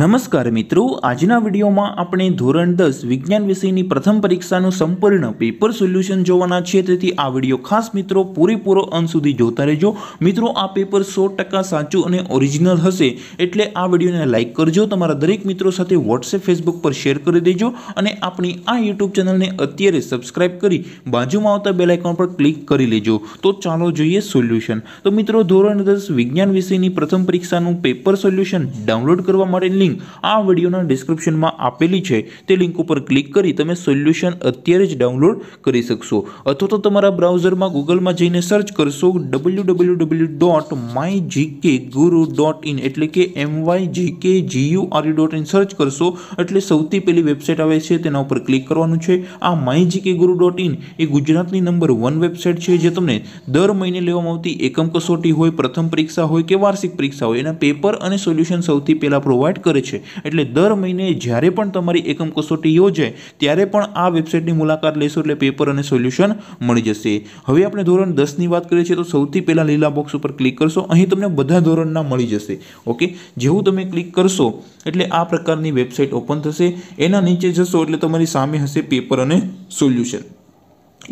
નમસ્કાર મિત્રો આજના વિડીયોમાં આપણે ધોરણ દસ વિજ્ઞાન વિષયની પ્રથમ પરીક્ષાનું સંપૂર્ણ પેપર સોલ્યુશન જોવાના છે તેથી આ વિડીયો ખાસ મિત્રો પૂરેપૂરો અંત સુધી જોતા રહેજો મિત્રો આ પેપર સો ટકા સાચું અને ઓરિજિનલ હશે એટલે આ વિડીયોને લાઇક કરજો તમારા દરેક મિત્રો સાથે વોટ્સએપ ફેસબુક પર શેર કરી દેજો અને આપણી આ યુટ્યુબ ચેનલને અત્યારે સબસ્ક્રાઇબ કરી બાજુમાં આવતા બેલ પર ક્લિક કરી લેજો તો ચાલો જોઈએ સોલ્યુશન તો મિત્રો ધોરણ દસ વિજ્ઞાન વિષયની પ્રથમ પરીક્ષાનું પેપર સોલ્યુશન ડાઉનલોડ કરવા માટેની લિંક આ વિડીયોના ડિસ્ક્રિપ્શનમાં આપેલી છે તે લિંક ઉપર ક્લિક કરી તમે સોલ્યુશન અત્યારે જ ડાઉનલોડ કરી શકશો અથવા તો તમારા બ્રાઉઝરમાં ગૂગલમાં જઈને સર્ચ કરશો W W W dot my GK Guru dot in એટલે કે MY GK GURU dot in search કરશો એટલે સૌથી પહેલી વેબસાઇટ આવે છે તેના ઉપર ક્લિક કરવાનું છે આ my GK Guru dot in એ ગુજરાતની નંબર વન વેબસાઇટ છે જે તમને દર મહિને લેવામાં આવતી એકમ કસોટી હોય પ્રથમ પરીક્ષા હોય કે વાર્ષિક પરીક્ષા હોય એના પેપર અને સોલ્યુશન સૌથી પહેલાં પ્રોવાઈડ કરે કરે છે એટલે દર મહિને જ્યારે પણ તમારી એકમ કસોટી યોજાય ત્યારે પણ આ વેબસાઇટની મુલાકાત લેશો એટલે પેપર અને સોલ્યુશન મળી જશે હવે આપણે ધોરણ દસની વાત કરીએ છીએ તો સૌથી પહેલાં લીલા બોક્સ ઉપર ક્લિક કરશો અહીં તમને બધા ધોરણના મળી જશે ઓકે જેવું તમે ક્લિક કરશો એટલે આ પ્રકારની વેબસાઇટ ઓપન થશે એના નીચે જશો એટલે તમારી સામે હશે પેપર અને સોલ્યુશન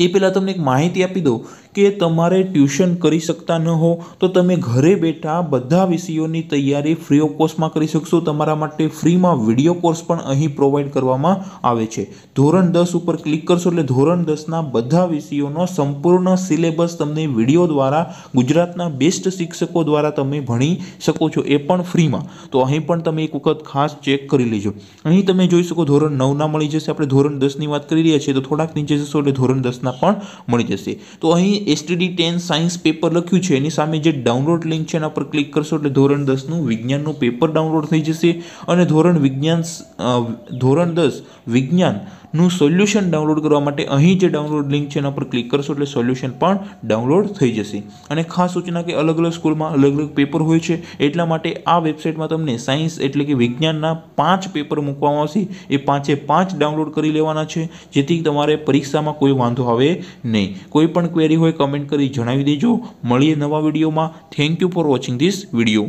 એ પહેલાં તમને એક માહિતી આપી દઉં કે તમારે ટ્યુશન કરી શકતા ન હો તો તમે ઘરે બેઠા બધા વિષયોની તૈયારી ફ્રી ઓફ કોસ્ટમાં કરી શકશો તમારા માટે ફ્રીમાં વિડીયો કોર્સ પણ અહીં પ્રોવાઈડ કરવામાં આવે છે ધોરણ દસ ઉપર ક્લિક કરશો એટલે ધોરણ દસના બધા વિષયોનો સંપૂર્ણ સિલેબસ તમને વિડીયો દ્વારા ગુજરાતના બેસ્ટ શિક્ષકો દ્વારા તમે ભણી શકો છો એ પણ ફ્રીમાં તો અહીં પણ તમે એક વખત ખાસ ચેક કરી લેજો અહીં તમે જોઈ શકો ધોરણ નવના મળી જશે આપણે ધોરણ દસની વાત કરી રહ્યા છીએ તો થોડાક નીચે જશો એટલે ધોરણ દસના પણ મળી જશે તો અહીં એસટીડી ટેન સાયન્સ પેપર લખ્યું છે એની સામે જે ડાઉનલોડ લિંક છે એના પર ક્લિક કરશો એટલે ધોરણ દસનું વિજ્ઞાનનું પેપર ડાઉનલોડ થઈ જશે અને ધોરણ વિજ્ઞાન ધોરણ દસ વિજ્ઞાન નું સોલ્યુશન ડાઉનલોડ કરવા માટે અહીં જે ડાઉનલોડ લિંક છે એના પર ક્લિક કરશો એટલે સોલ્યુશન પણ ડાઉનલોડ થઈ જશે અને ખાસ સૂચના કે અલગ અલગ સ્કૂલમાં અલગ અલગ પેપર હોય છે એટલા માટે આ વેબસાઇટમાં તમને સાયન્સ એટલે કે વિજ્ઞાનના પાંચ પેપર મૂકવામાં આવશે એ પાંચે પાંચ ડાઉનલોડ કરી લેવાના છે જેથી તમારે પરીક્ષામાં કોઈ વાંધો આવે નહીં કોઈ પણ ક્વેરી હોય કમેન્ટ કરી જણાવી દેજો મળીએ નવા વિડીયોમાં thank you for watching this video